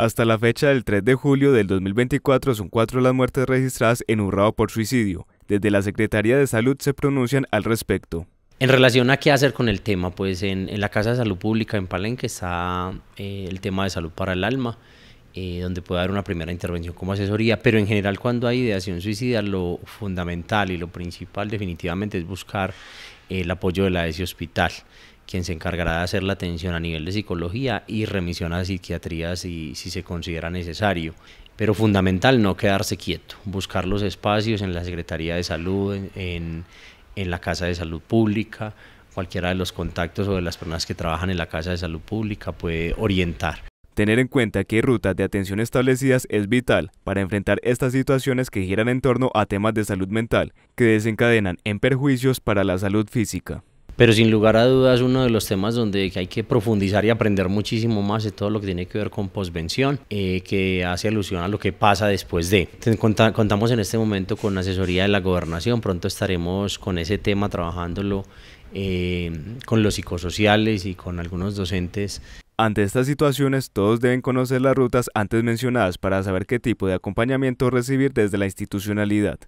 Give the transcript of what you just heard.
Hasta la fecha del 3 de julio del 2024 son cuatro las muertes registradas en Urrao por suicidio. Desde la Secretaría de Salud se pronuncian al respecto. En relación a qué hacer con el tema, pues en, la Casa de Salud Pública en Palenque está eh, el tema de salud para el alma, eh, donde puede haber una primera intervención como asesoría, pero en general cuando hay ideación suicida lo fundamental y lo principal definitivamente es buscar eh, el apoyo de la ESI hospital quien se encargará de hacer la atención a nivel de psicología y remisión a psiquiatría si, si se considera necesario. Pero fundamental no quedarse quieto, buscar los espacios en la Secretaría de Salud, en, en la Casa de Salud Pública, cualquiera de los contactos o de las personas que trabajan en la Casa de Salud Pública puede orientar. Tener en cuenta que hay rutas de atención establecidas es vital para enfrentar estas situaciones que giran en torno a temas de salud mental, que desencadenan en perjuicios para la salud física. Pero sin lugar a dudas, uno de los temas donde hay que profundizar y aprender muchísimo más de todo lo que tiene que ver con posvención, eh, que hace alusión a lo que pasa después de. Contamos en este momento con asesoría de la gobernación, pronto estaremos con ese tema trabajándolo eh, con los psicosociales y con algunos docentes. Ante estas situaciones, todos deben conocer las rutas antes mencionadas para saber qué tipo de acompañamiento recibir desde la institucionalidad.